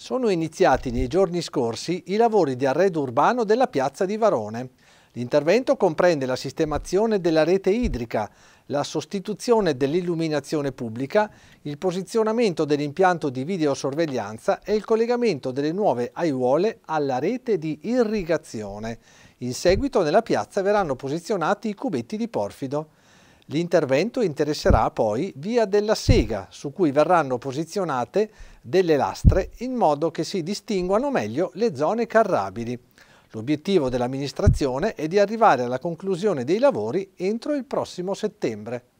sono iniziati nei giorni scorsi i lavori di arredo urbano della piazza di Varone. L'intervento comprende la sistemazione della rete idrica, la sostituzione dell'illuminazione pubblica, il posizionamento dell'impianto di videosorveglianza e il collegamento delle nuove aiuole alla rete di irrigazione. In seguito nella piazza verranno posizionati i cubetti di porfido. L'intervento interesserà poi Via della Sega, su cui verranno posizionate delle lastre in modo che si distinguano meglio le zone carrabili. L'obiettivo dell'amministrazione è di arrivare alla conclusione dei lavori entro il prossimo settembre.